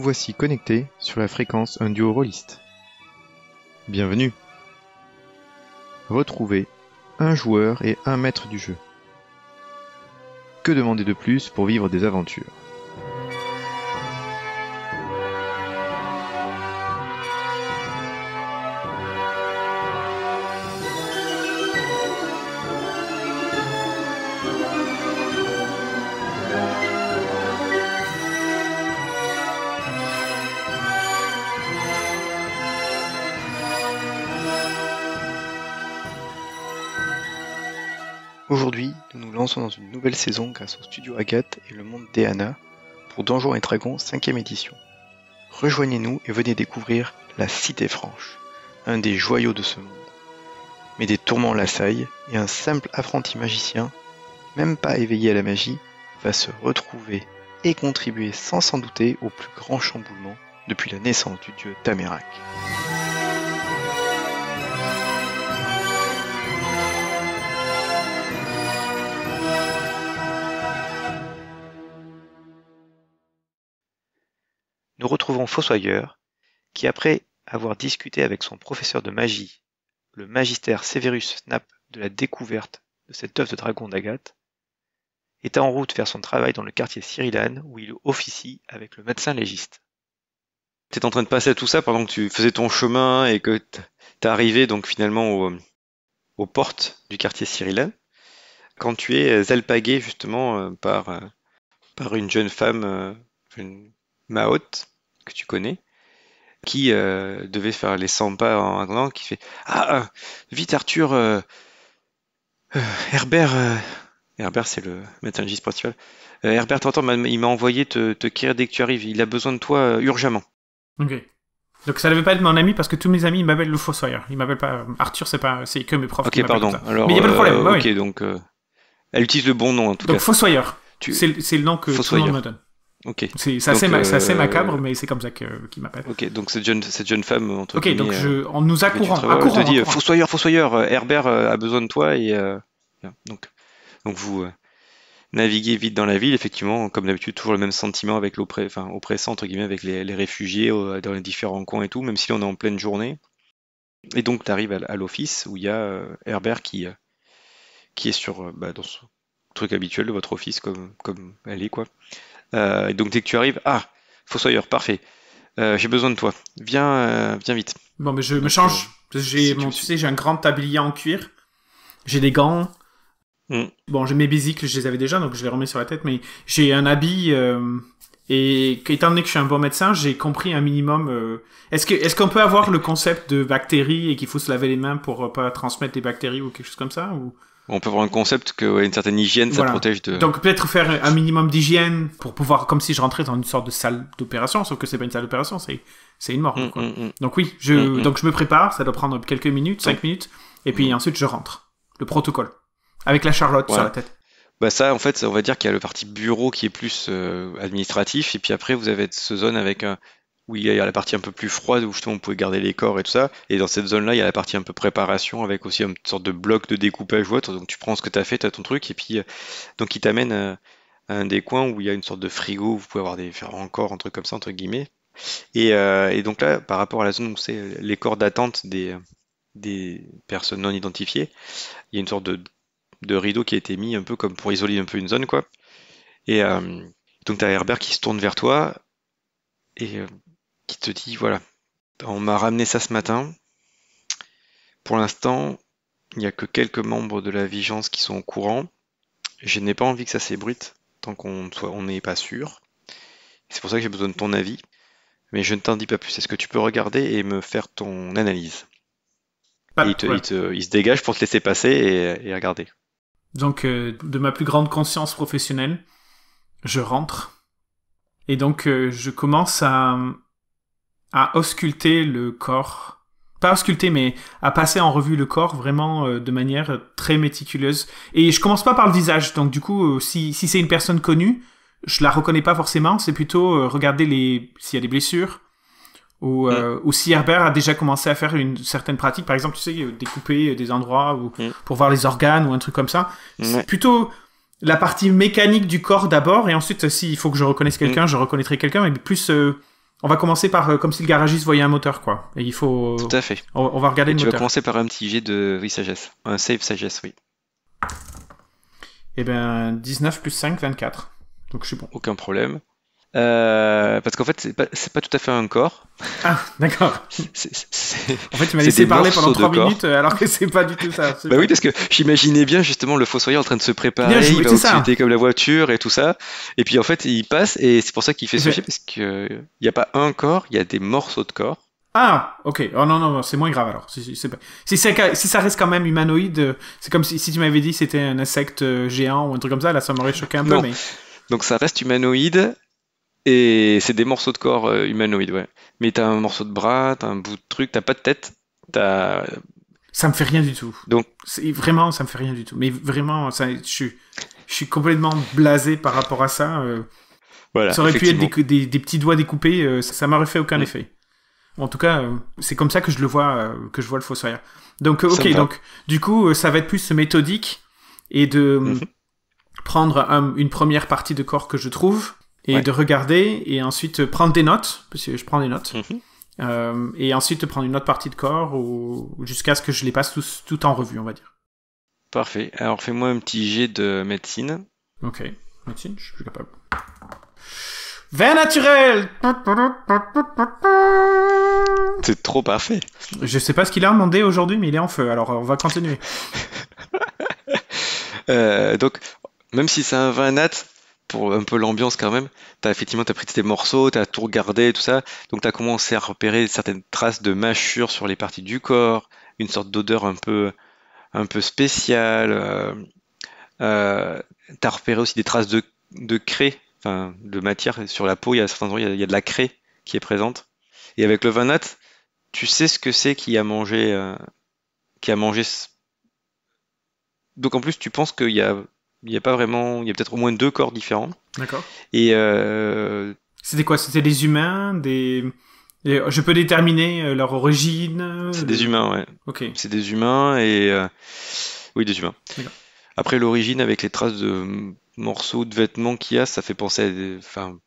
voici connecté sur la fréquence un duo rôliste. Bienvenue Retrouvez un joueur et un maître du jeu. Que demander de plus pour vivre des aventures Aujourd'hui, nous nous lançons dans une nouvelle saison grâce au studio Agathe et le monde d'Eana pour Donjons et Dragons 5ème édition. Rejoignez-nous et venez découvrir la Cité Franche, un des joyaux de ce monde. Mais des tourments l'assaillent et un simple apprenti magicien, même pas éveillé à la magie, va se retrouver et contribuer sans s'en douter au plus grand chamboulement depuis la naissance du dieu Tamerak. nous retrouvons Fossoyeur, qui après avoir discuté avec son professeur de magie, le magistère Severus Snap de la découverte de cette œuvre de dragon d'Agathe, est en route vers son travail dans le quartier Cyrillane où il officie avec le médecin légiste. es en train de passer à tout ça pendant que tu faisais ton chemin et que t'es arrivé donc finalement aux portes du quartier Cyrillane quand tu es euh, alpagué justement euh, par, euh, par une jeune femme, ma haute, que tu connais, qui euh, devait faire les 100 pas en attendant, qui fait ah, ah, vite Arthur, euh, euh, Herbert, Herbert c'est le médecin de principal. Herbert, t'entends, il m'a envoyé te, te dès que tu arrives, il a besoin de toi urgemment. Ok. Donc ça ne devait pas être mon ami parce que tous mes amis m'appellent le Fossoyeur. Ils m'appellent pas Arthur, c'est pas c'est que mes profs. Ok, pardon. Alors, Mais il n'y a pas de problème. Bah ok, donc elle utilise le bon nom en tout cas. Donc Fossoyeur. Tu... C'est le nom que tout me donne. Ok. C'est assez, euh, macabre, mais c'est comme ça euh, qu'il m'appelle. Ok, donc cette jeune, cette jeune femme, entre Ok, donc euh, nous accourant. Je te dit Fossoyeur, Fossoyeur, Herbert a besoin de toi. Et, donc, donc vous naviguez vite dans la ville, effectivement, comme d'habitude, toujours le même sentiment avec l'oppressant, enfin, oppressant, entre guillemets, avec les, réfugiés dans les différents coins et tout, même si on est en pleine journée. Et donc, tu arrives à, l'office où il y a Herbert qui, qui est sur, bah, dans son truc habituel de votre office, comme, comme elle est, quoi. Euh, donc dès que tu arrives, ah, Fossoyeur, parfait. Euh, j'ai besoin de toi. Viens, euh, viens vite. Bon, mais je me change. J'ai, mon, tu sais, j'ai un grand tablier en cuir. J'ai des gants. Mm. Bon, j'ai mes basics, je les avais déjà, donc je les remets sur la tête. Mais j'ai un habit. et étant donné que je suis un bon médecin, j'ai compris un minimum. est-ce que, est-ce qu'on peut avoir le concept de bactéries et qu'il faut se laver les mains pour pas transmettre des bactéries ou quelque chose comme ça ou on peut avoir un concept que une certaine hygiène, ça protège de. Donc peut-être faire un minimum d'hygiène pour pouvoir, comme si je rentrais dans une sorte de salle d'opération, sauf que c'est pas une salle d'opération, c'est c'est une mort. Mm, mm, mm. donc oui, je donc je me prépare, ça doit prendre quelques minutes, cinq minutes, et puis ensuite je rentre. Le protocole avec la Charlotte sur la tête. Bah ça, en fait, on va dire qu'il y a le parti bureau qui est plus euh, administratif, et puis après, vous avez cette zone avec où il y a la partie un peu plus froide où justement on pouvait garder les corps et tout ça. Et dans cette zone-là, il y a la partie un peu préparation avec aussi une sorte de bloc de découpage ou autre. Donc tu prends ce que tu as fait, tu ton truc, et puis euh, donc il t'amène à, euh, un des coins où il y a une sorte de frigo où vous pouvez avoir des encore un truc comme ça, entre guillemets. Euh, et, donc là, par rapport à la zone où c'est les corps d'attente des, des personnes non identifiées, il y a une sorte de, rideau qui a été mis un peu comme pour isoler un peu une zone, quoi. Et donc t'as Herbert qui se tourne vers toi, et qui te dit voilà, on m'a ramené ça ce matin. Pour l'instant, il n'y a que quelques membres de la Vigence qui sont au courant. Je n'ai pas envie que ça s'ébruite tant qu'on on n'est pas sûr. C'est pour ça que j'ai besoin de ton avis. Mais je ne t'en dis pas plus. Est-ce que tu peux regarder et me faire ton analyse il, te, il, se dégage pour te laisser passer et, regarder. Donc, euh, de ma plus grande conscience professionnelle, je rentre. Et donc, euh, je commence à, à ausculter le corps. Pas ausculter, mais à passer en revue le corps vraiment euh, de manière très méticuleuse. Et je commence pas par le visage, donc du coup, euh, si, si c'est une personne connue, je la reconnais pas forcément, c'est plutôt euh, regarder les s'il y a des blessures, mm. ou, si Herbert a déjà commencé à faire une certaine pratique, par exemple, tu sais, découper des endroits ou mm. pour voir les organes ou un truc comme ça. C'est plutôt la partie mécanique du corps d'abord, et ensuite, s'il faut que je reconnaisse mm. quelqu'un, je reconnaîtrai quelqu'un, mais plus on va commencer par euh, comme si le garagiste voyait un moteur, quoi. Et il faut. Tout à fait. On, va regarder le moteur. Je vais commencer par un petit jet de sagesse. Un save sagesse, oui. Eh ben, 19 plus 5, 24. Donc je suis bon. Aucun problème. Euh, parce qu'en fait, c'est pas, pas tout à fait un corps. Ah, d'accord. En fait, tu m'as laissé parler pendant 3 minutes euh, alors que c'est pas du tout ça. Bah oui, parce que j'imaginais bien justement le fossoyeur en train de se préparer, bien, il va comme la voiture et tout ça. Et puis en fait, il passe et c'est pour ça qu'il fait ce parce parce qu'il n'y a pas un corps, il y a des morceaux de corps. Ah, ok. Oh non, non, c'est moins grave alors. Si, si, ça reste quand même humanoïde, euh, c'est comme si, tu m'avais dit c'était un insecte géant ou un truc comme ça, là ça m'aurait choqué un peu. Mais... Donc ça reste humanoïde, et c'est des morceaux de corps euh, humanoïdes, ouais. Mais t'as un morceau de bras, t'as un bout de truc, t'as pas de tête, t'as. Ça me fait rien du tout. Donc. Vraiment, ça me fait rien du tout. Mais vraiment, je, suis, complètement blasé par rapport à ça. Euh. voilà, ça aurait pu être des, petits doigts découpés, euh, ça, m'aurait fait aucun effet. En tout cas, c'est comme ça que je le vois, que je vois le Fossoyeur. Donc, ok, donc, du coup, ça va être plus méthodique et de mm-hmm. prendre une première partie de corps que je trouve et de regarder et ensuite prendre des notes, parce que je prends des notes. Mhm. Euh, et ensuite prendre une autre partie de corps ou, jusqu'à ce que je les passe tout en revue, on va dire. Parfait. Alors fais-moi un petit jet de médecine. Ok. Médecine, je suis capable. vin naturel C'est trop parfait. Je sais pas ce qu'il a demandé aujourd'hui, mais il est en feu, alors on va continuer. Euh, donc, même si c'est un vin nat, pour un peu l'ambiance quand même, t'as effectivement as pris tes morceaux, t'as tout regardé, tout ça, donc t'as commencé à repérer certaines traces de mâchures sur les parties du corps, une sorte d'odeur un peu, un peu spéciale. Euh, euh t'as repéré aussi des traces de, de craie, enfin de matière sur la peau. Il y a certains endroits, il y a, de la craie qui est présente. Et avec le vanat, tu sais ce que c'est qui a mangé, euh, qui a mangé. Donc en plus, tu penses qu'il y a il n'y a pas vraiment. Il y a peut-être au moins deux corps différents. D'accord. Et. Euh, c'était quoi C'était des humains Des. Euh, je peux déterminer euh, leur origine C'est des humains, ouais. Ok. C'est des humains et. Oui, des humains. Après, l'origine, avec les traces de morceaux de vêtements qu'il y a, ça fait penser à. Des... Enfin,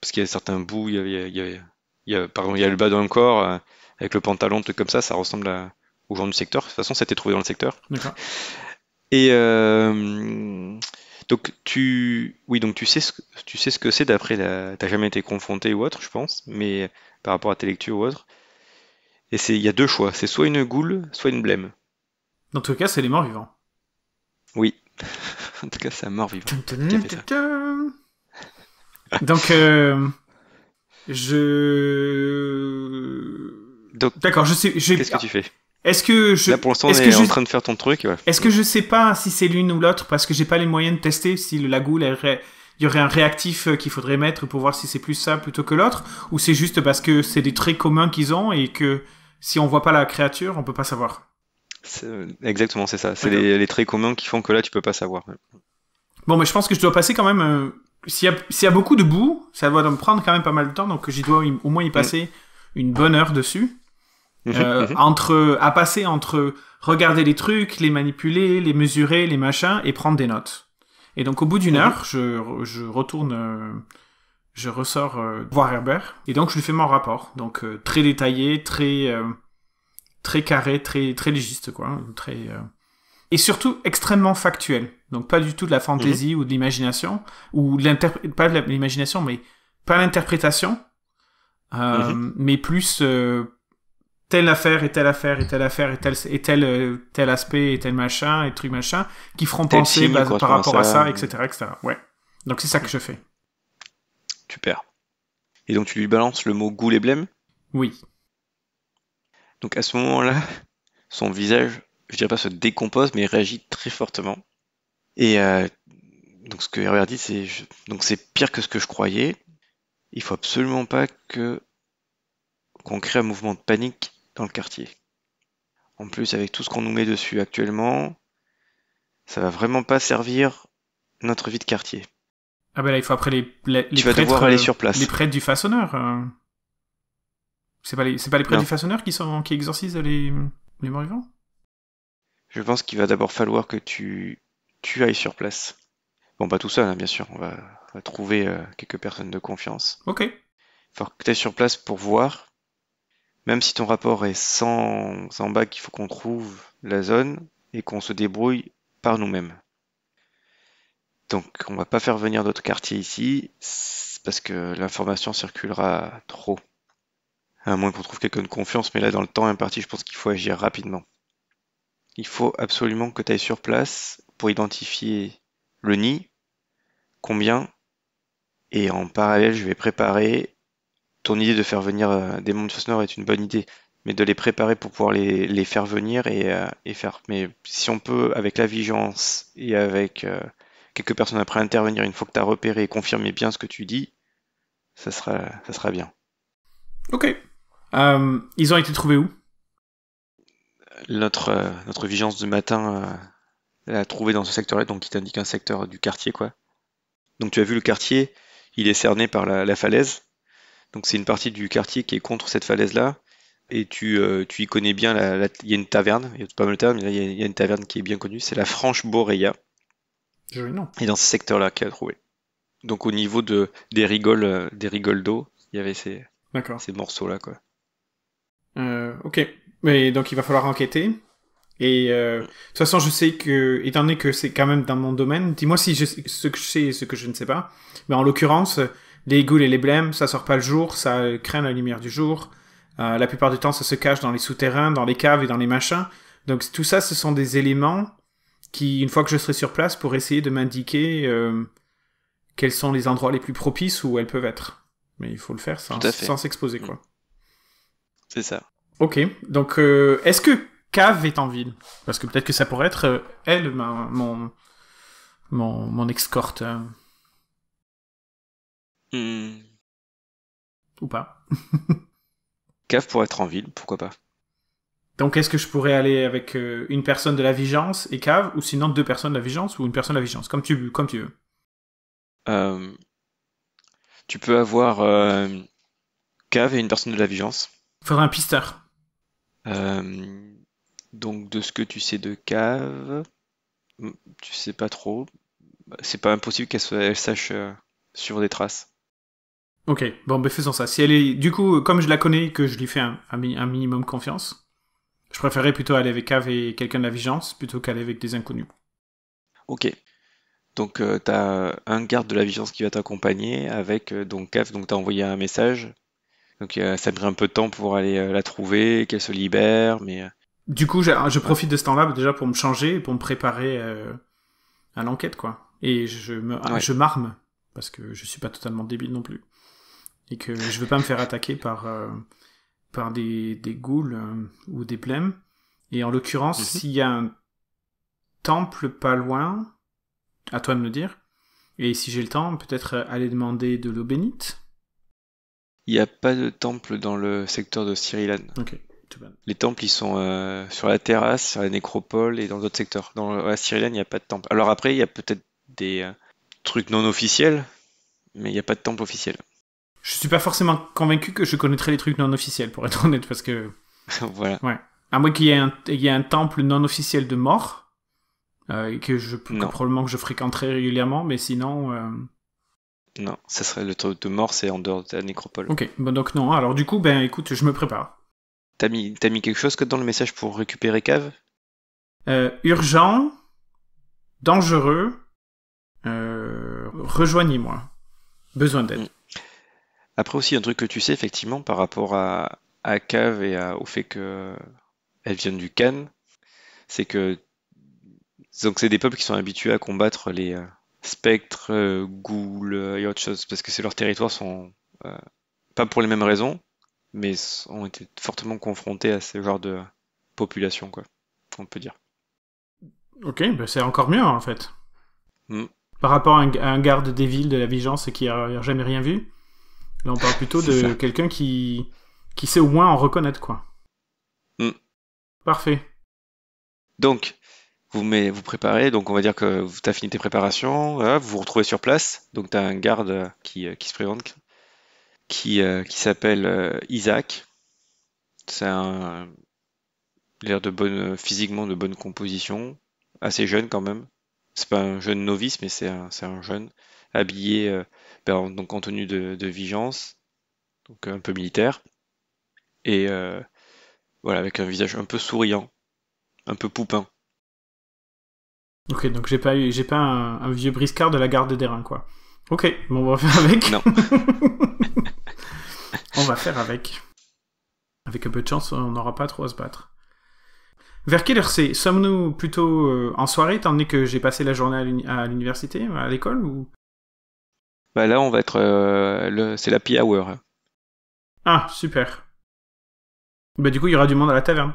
parce qu'il y a certains bouts, il y a, il y il y a, pardon, il y a le bas d'un corps, avec le pantalon, tout comme ça, ça ressemble à, aux gens du secteur. De toute façon, ça a été trouvé dans le secteur. D'accord. Et euh, donc tu, oui, donc tu sais ce, tu sais ce que c'est d'après la, t'as jamais été confronté ou autre, je pense, mais par rapport à tes lectures ou autre. Et c'est, il y a deux choix, c'est soit une goule, soit une blême. Dans tout cas, c'est les morts vivants. Oui. en tout cas, c'est un mort vivant. Donc, euh, je. Donc, D'accord, je sais. Qu'est-ce que tu fais est-ce que je. Là, pour l'instant, on en train de faire ton truc. Est-ce que je sais pas si c'est l'une ou l'autre parce que j'ai pas les moyens de tester si la goule, il y aurait un réactif euh, qu'il faudrait mettre pour voir si c'est plus ça plutôt que l'autre ou c'est juste parce que c'est des traits communs qu'ils ont et que si on voit pas la créature, on peut pas savoir. Euh, exactement, c'est ça. C'est les, traits communs qui font que là, tu peux pas savoir. Bon, mais je pense que je dois passer quand même. Euh, s'il y, a beaucoup de boue, ça doit me prendre quand même pas mal de temps, donc j'y dois au moins y mm. passer une bonne heure dessus. Mhm, euh, mhm. entre à passer entre regarder les trucs, les manipuler, les mesurer, les machins et prendre des notes. Et donc au bout d'une mhm. heure, je, je retourne, euh, je ressors euh, voir Herbert et donc je lui fais mon rapport, donc très détaillé, très très carré, très très légiste quoi, hein, très et surtout extrêmement factuel. Donc pas du tout de la fantaisie ou de l'imagination ou pas de l'imagination mais pas l'interprétation, mais plus telle affaire et telle affaire et telle affaire et tel euh, tel, aspect et tel machin et truc machin qui feront penser bah, par rapport à ça, etc., Ouais. Donc c'est ça que je fais. Super. Et donc tu lui balances le mot goût et blême Oui. Donc à ce moment-là, son visage, je dirais pas se décompose, mais réagit très fortement. Et euh, donc ce que Herbert dit, c'est donc c'est pire que ce que je croyais. Il faut absolument pas que qu'on crée un mouvement de panique dans le quartier. En plus, avec tout ce qu'on nous met dessus actuellement, ça va vraiment pas servir notre vie de quartier. Ah ben là, il faut après les, les, tu vas devoir aller euh, sur place. Les prêtres du façonneur. Euh. C'est pas les, c'est pas les prêtres du façonneur qui sont, qui exorcisent les, les vivants. Je pense qu'il va d'abord falloir que tu, tu ailles sur place. Bon, pas tout seul, hein, bien sûr. On va, trouver euh, quelques personnes de confiance. Ok. Il Faut que tu ailles sur place pour voir même si ton rapport est sans, sans bac, il faut qu'on trouve la zone et qu'on se débrouille par nous-mêmes. Donc on va pas faire venir d'autres quartiers ici, parce que l'information circulera trop. À moins qu'on trouve quelqu'un de confiance, mais là dans le temps imparti, je pense qu'il faut agir rapidement. Il faut absolument que tu ailles sur place pour identifier le nid, combien, et en parallèle je vais préparer ton idée de faire venir des mondes de est une bonne idée, mais de les préparer pour pouvoir les, les faire venir et, euh, et, faire. Mais si on peut, avec la vigilance et avec euh, quelques personnes après intervenir, une fois que tu as repéré et confirmé bien ce que tu dis, ça sera, ça sera bien. Ok. Euh, ils ont été trouvés où notre, notre vigilance du matin l'a trouvé dans ce secteur-là, donc il t'indique un secteur du quartier, quoi. Donc tu as vu le quartier, il est cerné par la falaise. Donc c'est une partie du quartier qui est contre cette falaise-là. Et tu, euh, y connais bien, il y a une taverne, il y a pas mal de tavernes, il, y a, une taverne qui est bien connue, c'est la Franche Boréa. Et dans ce secteur-là qu'elle a trouvé. Donc au niveau de, des rigoles euh, des rigoles d'eau, il y avait ces, ces morceaux-là. quoi. Euh, ok. Mais donc il va falloir enquêter. Et de toute façon, je sais que, étant donné que c'est quand même dans mon domaine, dis-moi si ce que je sais et ce que je ne sais pas. Mais en l'occurrence, les ghouls et les blêmes, ça sort pas le jour, ça craint la lumière du jour. Euh, la plupart du temps, ça se cache dans les souterrains, dans les caves et dans les machins. Donc tout ça, ce sont des éléments qui, une fois que je serai sur place, pour essayer de m'indiquer euh, quels sont les endroits les plus propices où elles peuvent être. Mais il faut le faire sans, s'exposer, quoi. Mm. C'est ça. Ok, donc euh, est-ce que cave est en ville Parce que peut-être que ça pourrait être elle, mon, mon, escorte. Hmm. Ou pas. Cave pour être en ville, pourquoi pas. Donc est-ce que je pourrais aller avec euh, une personne de la Vigence et Cave, ou sinon deux personnes de la Vigence, ou une personne de la Vigence, comme tu, comme tu veux euh, Tu peux avoir euh, Cave et une personne de la Vigence. faudrait un pisteur. donc de ce que tu sais de Cave, hmm, tu sais pas trop. Bah, c'est pas impossible qu'elle sache sur des traces. Ok, bon, ben, faisons ça. Si elle est, du coup, comme je la connais, que je lui fais un, minimum confiance, je préférerais plutôt aller avec Cave et quelqu'un de la vigilance plutôt qu'aller avec des inconnus. Ok. Donc, euh, tu as un garde de la vigilance qui va t'accompagner avec euh, donc Donc, tu as envoyé un message. Donc, euh, ça prend un peu de temps pour aller la trouver, qu'elle se libère, mais. Du coup, je, profite de ce temps-là déjà pour me changer pour me préparer à l'enquête, quoi. Et je m'arme parce que je suis pas totalement débile non plus. Et que je veux pas me faire attaquer par, euh, par des, des ghouls euh, ou des plems Et en l'occurrence, mhm. s'il y a un temple pas loin, à toi de me dire. Et si j'ai le temps, peut-être aller demander de l'eau bénite. Il n'y a pas de temple dans le secteur de Cyrilan. Les temples, ils sont euh, sur la terrasse, sur la nécropole et dans d'autres secteurs. Dans, la Cyrilan, il n'y a pas de temple. Alors après, il y a peut-être des, truc non officiel, mais il n'y a pas de temple officiel. Je suis pas forcément convaincu que je connaîtrais les trucs non officiels, pour être honnête, parce que. voilà. Ouais. À moins qu'il y, ait un temple non officiel de mort, euh, que, je, probablement que je fréquenterais régulièrement, mais sinon. Euh, non, ça serait le truc de mort, c'est en dehors de la nécropole. Ok, bon, bah donc non. Alors du coup, ben écoute, je me prépare. T'as mis, mis quelque chose que dans le message pour récupérer cave euh, Urgent, dangereux, euh, rejoignez-moi. Besoin d'aide. Mm. Après aussi, un truc que tu sais, effectivement, par rapport à, à Cave et au fait qu'elle viennent du Cannes, c'est que donc c'est des peuples qui sont habitués à combattre les euh, spectres, goules euh, ghouls et autres choses, parce que c'est leur territoire. sont pas pour les mêmes raisons, mais ont été fortement confrontés à ce genre de population, quoi, on peut dire. Ok, bah, c'est encore mieux en fait. Mm par rapport à un, garde des villes de la vigilance qui a jamais rien vu. Là, on parle plutôt de quelqu'un qui, sait au moins en reconnaître, quoi. Mm. Parfait. Donc, vous vous préparez, donc on va dire que vous as fini tes préparations, vous vous retrouvez sur place, donc tu as un garde euh, qui, se présente, qui, euh, s'appelle euh, Isaac. C'est un l'air de bonne, physiquement de bonne composition, assez jeune quand même, c'est pas un jeune novice, mais c'est un, jeune habillé euh, ben, donc en tenue de, de, donc un peu militaire, et euh, voilà avec un visage un peu souriant, un peu poupin. Ok, donc j'ai pas j'ai pas un, vieux briscard de la garde des reins quoi. Ok, bon, on va faire avec. Non. on va faire avec. Avec un peu de chance, on n'aura pas trop à se battre. Vers quelle heure c'est Sommes-nous plutôt euh, en soirée, étant donné que j'ai passé la journée à l'université, à l'école ou... Bah là, on va être. Euh, le... C'est la pi hour. Ah, super. Bah, du coup, il y aura du monde à la taverne.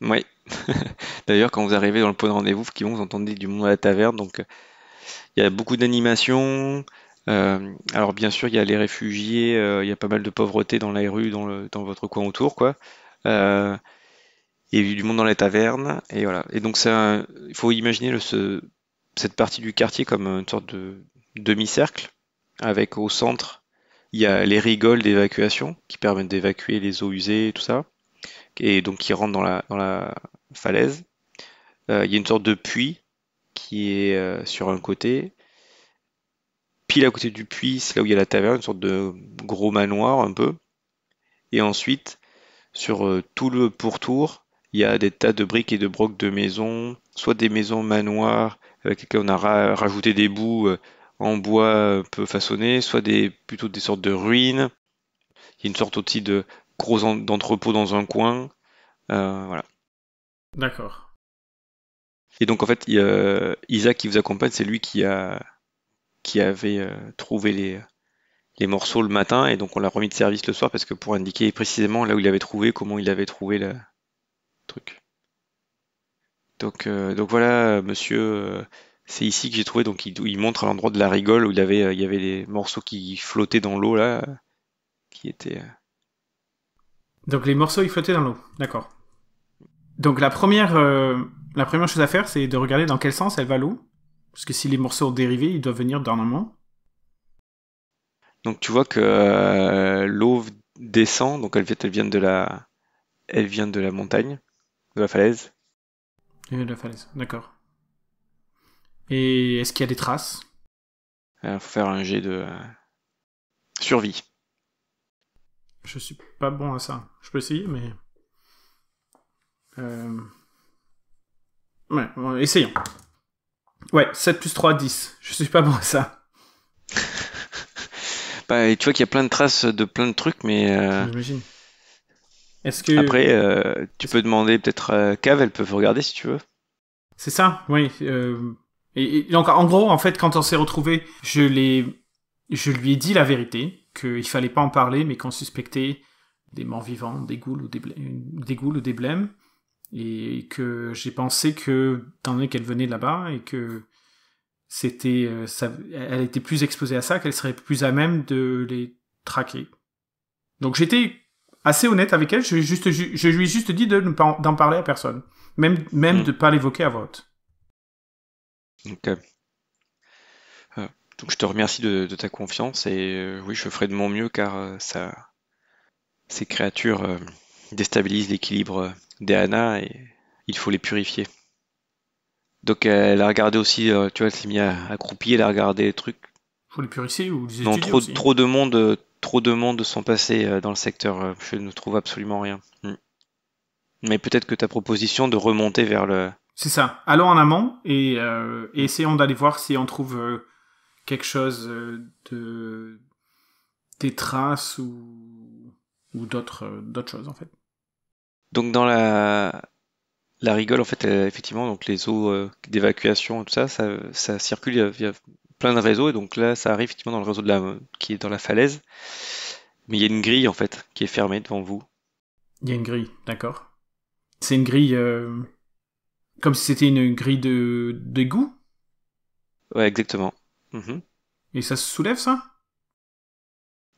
Oui. D'ailleurs, quand vous arrivez dans le point de rendez-vous, vous entendez du monde à la taverne. Donc, euh, il y a beaucoup d'animation. alors, bien sûr, il y a les réfugiés. Il y a pas mal de pauvreté dans la rue, dans, votre coin autour, quoi il y du monde dans les tavernes, et voilà. Et donc, un, il faut imaginer le, cette partie du quartier comme une sorte de demi-cercle, avec au centre, il y a les rigoles d'évacuation qui permettent d'évacuer les eaux usées et tout ça, et donc qui rentrent dans la, dans la falaise. Euh, il y a une sorte de puits qui est euh, sur un côté. Pile à côté du puits, c'est là où il y a la taverne, une sorte de gros manoir un peu. Et ensuite, sur euh, tout le pourtour, il y a des tas de briques et de brocs de maisons, soit des maisons manoirs euh, avec lesquelles on a rajouté des bouts euh, en bois euh, peu façonnés, soit des, plutôt des sortes de ruines. Il y a une sorte aussi de gros d'entrepôt dans un coin. voilà. D'accord. Et donc en fait, Isaac qui vous accompagne, c'est lui qui a qui avait trouvé les, les morceaux le matin et donc on l'a remis de service le soir parce que pour indiquer précisément là où il avait trouvé, comment il avait trouvé la, truc. Donc, euh, donc voilà, monsieur, euh, c'est ici que j'ai trouvé. Donc il, montre à l'endroit de la rigole où il avait, euh, il y avait des morceaux qui flottaient dans l'eau là, qui étaient. Donc les morceaux ils flottaient dans l'eau, d'accord. Donc la première, la première chose à faire, c'est de regarder dans quel sens elle va l'eau. Parce que si les morceaux ont dérivé, ils doivent venir d'un moment. Donc tu vois que l'eau descend, donc elle, elle, vient de la, elle vient de la montagne de la falaise. de la falaise, d'accord. Et est-ce qu'il y a des traces Il euh, faut faire un jet de euh, survie. Je suis pas bon à ça. Je peux essayer, mais. Euh, ouais, essayons. Ouais, 7 plus 3, 10. Je suis pas bon à ça. bah, tu vois qu'il y a plein de traces de plein de trucs, mais. J'imagine. Est-ce que... Après, euh, tu peux demander peut-être à euh, Cave, elle peut regarder si tu veux. C'est ça, oui. Euh, et, donc, en gros, en fait, quand on s'est retrouvés, je je lui ai dit la vérité, qu'il fallait pas en parler, mais qu'on suspectait des morts vivants, des goules ou des, des ou des blêmes, et que j'ai pensé que, étant donné qu'elle venait de là-bas et que c'était, elle était plus exposée à ça, qu'elle serait plus à même de les traquer. Donc j'étais assez honnête avec elle. Je, juste, je, lui ai juste dit de ne pas d'en parler à personne, même, même hmm. de ne pas l'évoquer à vote. Ok. Euh, donc je te remercie de, ta confiance et euh, oui, je ferai de mon mieux car euh, ça, ces créatures déstabilisent l'équilibre des Anna et il faut les purifier. Donc elle a regardé aussi, tu vois, elle s'est mise à, accroupir, elle a regardé les trucs. Faut les purifier ou les étudier Non, trop, trop de monde trop de monde sont passés euh, dans le secteur. Euh, je ne trouve absolument rien. Hmm. Mais peut-être que ta proposition de remonter vers le. C'est ça. Allons en amont et, euh, essayons d'aller voir si on trouve quelque chose de. des traces ou, ou d'autres choses en fait. Donc dans la. La rigole, en fait, effectivement, donc les eaux d'évacuation, tout ça, ça, circule via plein de réseaux, et donc là, ça arrive effectivement dans le réseau de la, qui est dans la falaise. Mais il y a une grille, en fait, qui est fermée devant vous. Il y a une grille, d'accord. C'est une grille... Euh, comme si c'était une grille de d'égout Ouais, exactement. Mhm. Et ça se soulève, ça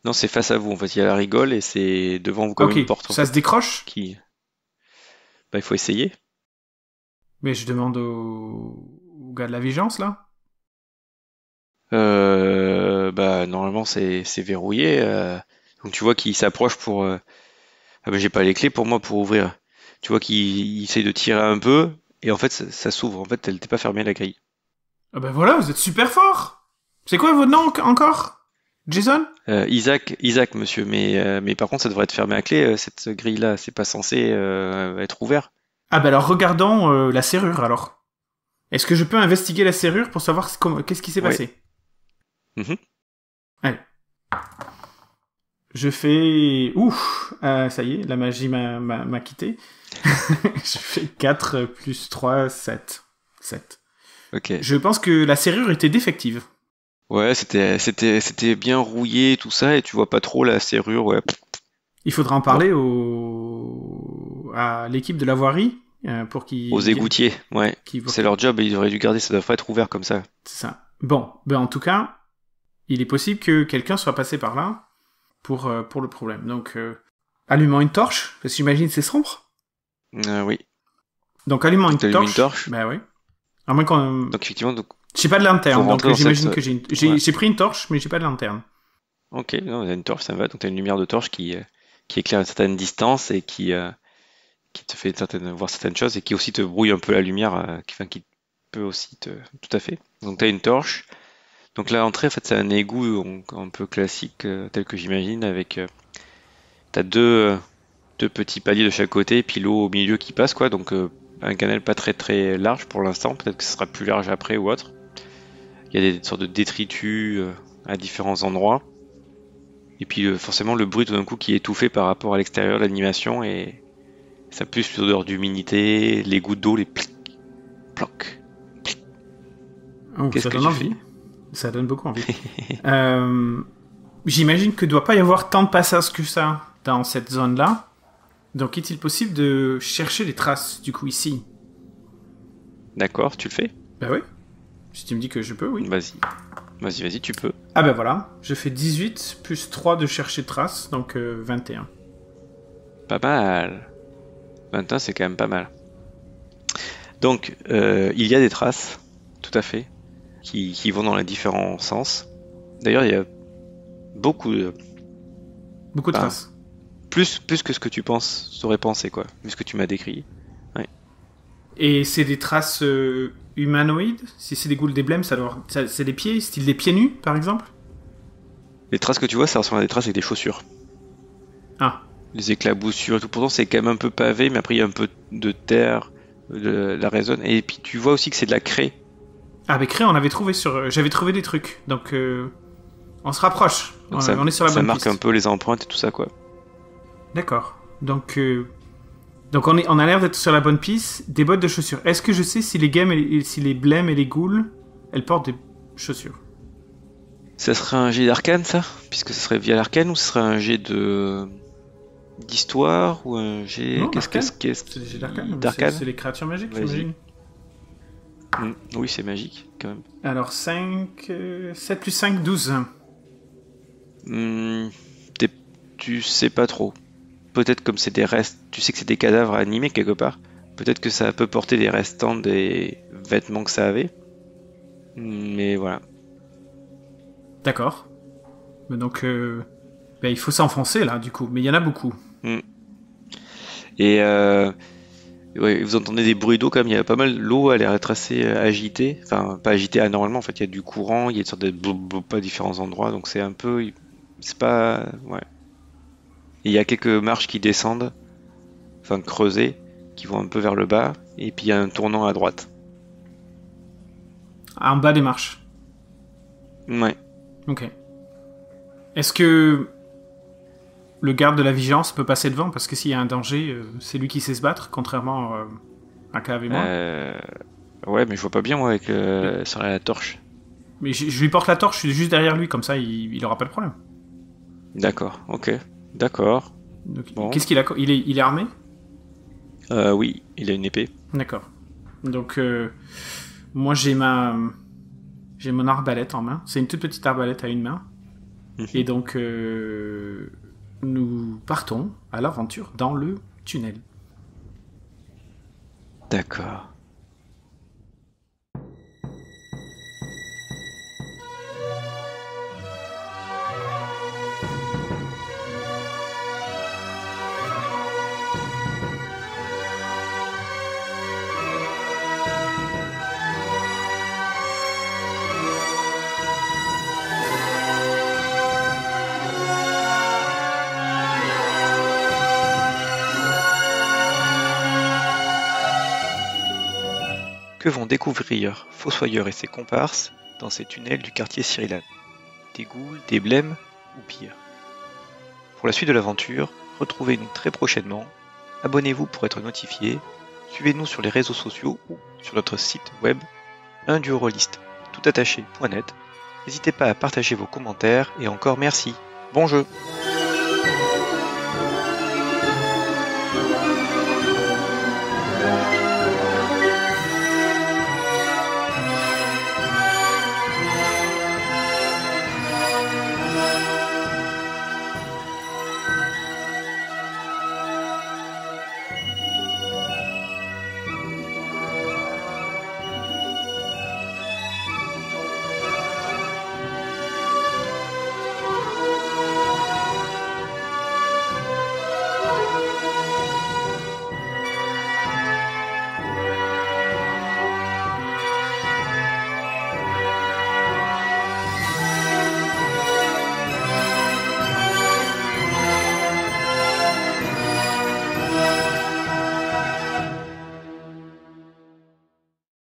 Non, c'est face à vous, en fait. Il y a la rigole, et c'est devant vous comme une porte. Ça se décroche qui... Bah, il faut essayer. Mais je demande au... au gars de la vigilance, là euh, bah, normalement c'est verrouillé. Euh. donc tu vois qu'il s'approche pour. Euh, ah bah, j'ai pas les clés pour moi pour ouvrir. Tu vois qu'il essaie de tirer un peu et en fait ça, s'ouvre. En fait elle n'était pas fermée la grille. Ah ben voilà, vous êtes super fort. C'est quoi votre nom encore Jason euh, Isaac, Isaac monsieur. Mais, mais par contre ça devrait être fermé à clé cette grille là. C'est pas censé être ouvert. Ah bah alors regardons la serrure alors. Est-ce que je peux investiguer la serrure pour savoir qu'est-ce qui s'est passé Mhm. Allez. Je fais. Ouf euh, Ça y est, la magie m'a quitté. je fais 4 plus 3, 7. 7. Ok. Je pense que la serrure était défective. Ouais, c'était c'était bien rouillé tout ça, et tu vois pas trop la serrure, ouais. Il faudra en parler au... à l'équipe de la voirie euh, pour qu'ils. Aux égoutiers, ouais. C'est leur job et ils auraient dû garder, ça devrait être ouvert comme ça. C'est ça. Bon, ben en tout cas, il est possible que quelqu'un soit passé par là pour, euh, pour le problème. Donc, euh, une torche, parce que j'imagine c'est se rompre. Euh, oui. Donc, allumons une torche, une torche. Bah oui. À moins Donc, effectivement, donc. J'ai pas de lanterne, donc j'imagine que j'ai, j'ai, pris une torche, mais j'ai pas de lanterne. Ok, non, t'as une torche, ça va. Donc, t'as une lumière de torche qui, euh, qui éclaire une certaine distance et qui, qui te fait certaines... voir certaines choses et qui aussi te brouille un peu la lumière, qui, enfin, qui peut aussi te. Tout à fait. Donc, t'as une torche donc là, l'entrée, en fait, c'est un égout un peu classique, euh, tel que j'imagine, avec euh, t'as deux, euh, deux petits paliers de chaque côté, et puis l'eau au milieu qui passe, quoi. Donc un canal pas très très large pour l'instant, peut-être que ce sera plus large après ou autre. Il y a des sortes de détritus à différents endroits. Et puis forcément le bruit tout d'un coup qui est étouffé par rapport à l'extérieur de l'animation et ça plus l'odeur d'humidité, les gouttes d'eau, les plic, ploc, plic. Oh, Qu'est-ce que tu fais ça donne beaucoup envie. Euh, j'imagine que doit pas y avoir tant de passages que ça dans cette zone-là. Donc est-il possible de chercher les traces du coup ici D'accord, tu le fais Bah oui. Si tu me dis que je peux, oui. Vas-y. Vas-y, vas-y, tu peux. Ah ben voilà, je fais 18 plus 3 de chercher traces donc 21. Euh, pas mal. 21, c'est quand même pas mal. Donc, euh, il y a des traces, tout à fait qui, vont dans les différents sens. D'ailleurs, il y a beaucoup de. Beaucoup de traces. plus, plus que ce que tu penses, aurais pensé, quoi, vu ce que tu m'as décrit. Ouais. Et c'est des traces euh, humanoïdes Si c'est des goules des blêmes c'est des pieds, style des pieds nus, par exemple Les traces que tu vois, ça ressemble à des traces avec des chaussures. Ah. Les éclaboussures et tout. Pourtant, c'est quand même un peu pavé, mais après, il y a un peu de terre, de la résonne. Et puis, tu vois aussi que c'est de la craie ah, mais on avait trouvé sur. Euh, j'avais trouvé des trucs, donc euh, on se rapproche. On, ça, est sur la ça marque un peu les empreintes et tout ça, quoi. D'accord. Donc, euh, donc on, est, on a l'air d'être sur la bonne piste. Des bottes de chaussures. Est-ce que je sais si les games, et, si les blêmes et les ghouls, elles portent des chaussures Ça serait un jet d'arcane, ça Puisque ce serait via l'arcane ou ce serait un jet de d'histoire ou un jet. Qu'est-ce que c'est d'arcane C'est les créatures magiques, j'imagine. Mm. Oui, c'est magique, quand même. Alors, 5... 7 euh, plus 5, 12. Hmm, tu sais pas trop. Peut-être comme c'est des restes... Tu sais que c'est des cadavres animés, quelque part. Peut-être que ça peut porter des restants des vêtements que ça avait. Mais voilà. D'accord. donc, euh, ben, il faut s'enfoncer là, du coup. Mais il y en a beaucoup. Hmm. Et euh, vous entendez des bruits d'eau comme il y a pas mal. L'eau a l'air assez euh, agitée. Enfin, pas agitée anormalement, en fait, il y a du courant, il y a des sortes de pas différents endroits, donc c'est un peu. C'est pas. Ouais. Il y a quelques marches qui descendent, enfin creusées, qui vont un peu vers le bas, et puis il y a un tournant à droite. En bas des marches Ouais. Ok. Est-ce que le garde de la vigilance peut passer devant parce que s'il y a un danger, euh, c'est lui qui sait se battre, contrairement euh, à Kav et moi. Euh, ouais, mais je vois pas bien moi avec la torche. Mais je, lui porte la torche, je suis juste derrière lui, comme ça il, aura pas de problème. D'accord, ok, d'accord. Qu'est-ce qu'il a il est, armé Oui, il a une épée. D'accord. Donc, moi j'ai ma. J'ai mon arbalète en main. C'est une toute petite arbalète à une main. Mhm. Et donc, nous partons à l'aventure dans le tunnel. D'accord. Que vont découvrir Fossoyeur et ses comparses dans ces tunnels du quartier Cyrillane Des goules des blêmes ou pire Pour la suite de l'aventure, retrouvez-nous très prochainement, abonnez-vous pour être notifié, suivez-nous sur les réseaux sociaux ou sur notre site web indurolist N'hésitez pas à partager vos commentaires et encore merci. Bon jeu